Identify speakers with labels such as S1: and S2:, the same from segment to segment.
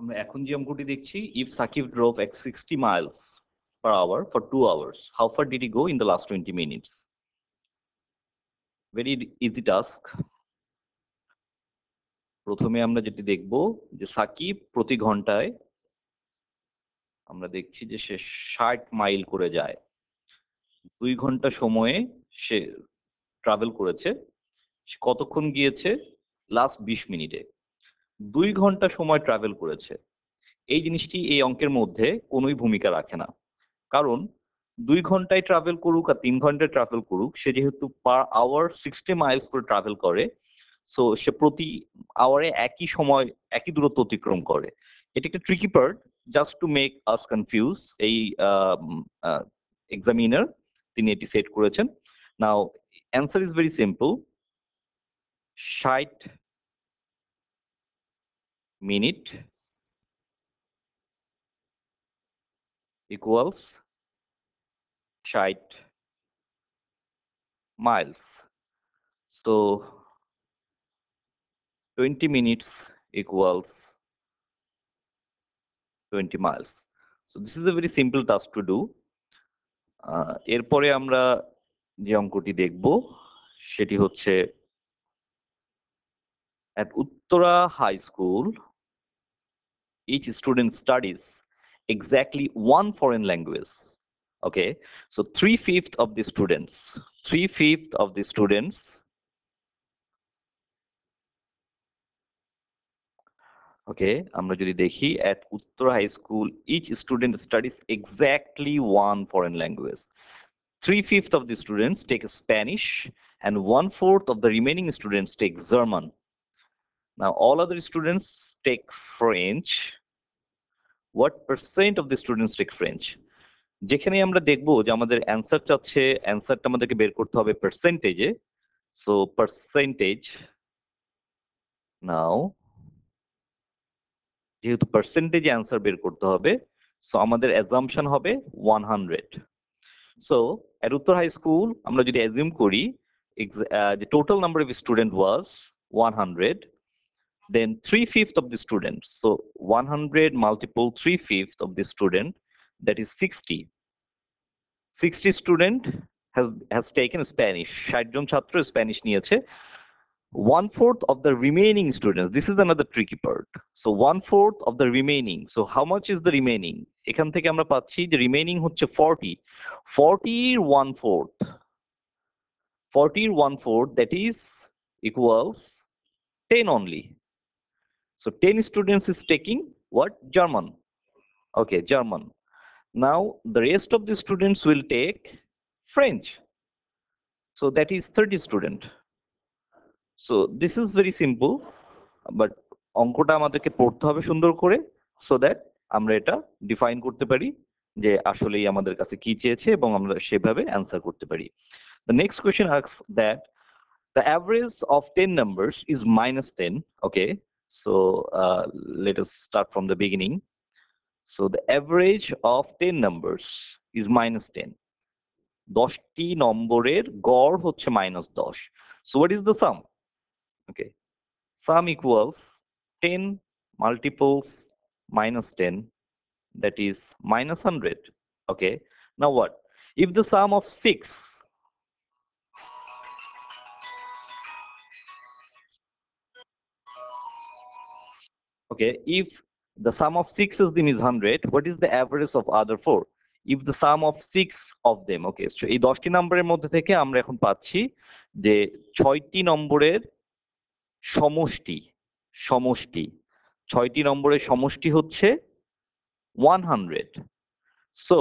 S1: আমরা এখন যে অঙ্কটি দেখছি ইফ সাকিব ড্রোভ এক sixty miles per hour for two hours how far did he go in the last twenty minutes very easy task প্রথমে আমরা যেটি দেখব যে সাকিব প্রতি ঘন্টায় আমরা দেখছি যে সে ষাট মাইল করে যায় দুই ঘন্টা সময়ে সে ট্রাভেল করেছে সে কতক্ষণ গিয়েছে লাস্ট বিশ মিনিটে দুই ঘন্টা সময় ট্রাভেল করেছে এই জিনিসটি এই অঙ্কের মধ্যে কোনোই ভূমিকা রাখে না কারণ দুই ঘন্টায় ট্রাভেল করুক আর তিন ঘন্টায় ট্রাভেল করুক সে যেহেতু পার আওয়ার সিক্সটি মাইলস করে ট্রাভেল করে সো সে প্রতি আওয়ারে একই সময় একই দূরত্ব অতিক্রম করে এটা একটা tricky part just to make us confuse এই এক্সামিনার তিনি এটি সেট করেছেন now answer is very simple ষাট মিনিট ইকুয়ালস ষাট miles so 20 minutes equals 20 miles so this is a very simple task to do এরপরে আমরা যে অঙ্কটি দেখব সেটি হচ্ছে at Uttara high school each student studies exactly one foreign language okay so three-fifth of the students three-fifth of the students okay I'm going to at Uttara high school each student studies exactly one foreign language three-fifth of the students take spanish and one-fourth of the remaining students take german Now all other students take French. What percent of the students take French? যেখানে আমরা দেখব যে আমাদের answer চাচ্ছে অ্যান্সারটা আমাদেরকে বের করতে হবে পার্সেন্টেজে সো পার্সেন্টেজ নাও যেহেতু পার্সেন্টেজে অ্যান্সার বের করতে হবে সো আমাদের অ্যাজাম্পশন হবে one hundred so at Uttar high school আমরা যদি অ্যাজিউম করি যে total number of student was one hundred then three-fifth of the students so 100 multiple three-fifth of the student that is 60 60 student has has taken spanish 60 ছাত্র Spanish নিয়েছে one fourth of the remaining students this is another tricky part so one fourth of the remaining so how much is the remaining এখান থেকে আমরা পাচ্ছি যে remaining হচ্ছে 40 40 one fourth 40 one fourth that is equals 10 only So 10 students is taking what? German. Okay, German. Now the rest of the students will take French. So that is 30 student. So this is very simple, but অঙ্কটা আমাদেরকে পড়তে হবে সুন্দর করে so that আমরা এটা define করতে পারি যে আসলেই আমাদের কাছে কি চেয়েছে এবং আমরা সেভাবে অ্যান্সার করতে পারি the next question as that the average of ten numbers is minus ten okay So uh, let us start from the beginning. So the average of 10 numbers is minus 10. Doshti number গড় হচ্ছে minus dosh. So what is the sum? Okay. Sum equals 10 multiples minus 10 that is minus 100 okay now what if the sum of 6 Okay, if the sum of 6 is the is 100, what is the average of other 4? If the sum of 6 of them, okay, so এই 10টি নম্বরের মধ্যে থেকে আমরা এখন পাচ্ছি যে 6টি নম্বরের সমষ্টি সমষ্টি 6টি নম্বরের সমষ্টি হচ্ছে 100. So,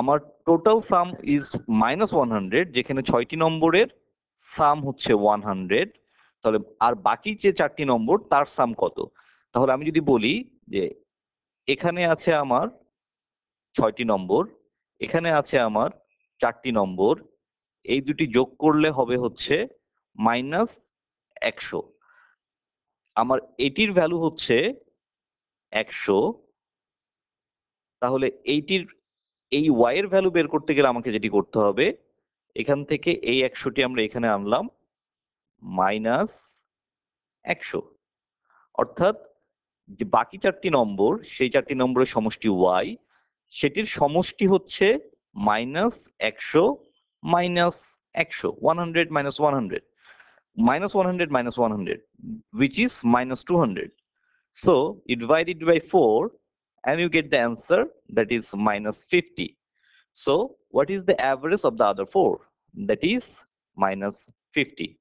S1: আমার total sum is minus one hundred যেখানে ছয়টি নম্বরের সাম হচ্ছে ওয়ান হান্ড্রেড তাহলে আর বাকি যে চারটি নম্বর তার সাম কত তাহলে আমি যদি বলি যে এখানে আছে আমার ছয়টি নম্বর এখানে আছে আমার চারটি নম্বর এই দুটি যোগ করলে হবে হচ্ছে মাইনাস একশো আমার এটির ভ্যালু হচ্ছে একশো তাহলে এইটির এই ওয়াই এর ভ্যালু বের করতে গেলে আমাকে যেটি করতে হবে এখান থেকে এই একশোটি আমরা এখানে আনলাম মাইনাস একশো অর্থাৎ যে বাকি চারটি নম্বর সেই চারটি নম্বরের সমষ্টি ওয়াই সেটির সমষ্টি হচ্ছে মাইনাস একশো মাইনাস একশো one hundred minus one hundred minus 100 minus 100 which is minus 200 so you divide it by 4 and you get the answer that is minus 50 so what is the average of the other four that is minus 50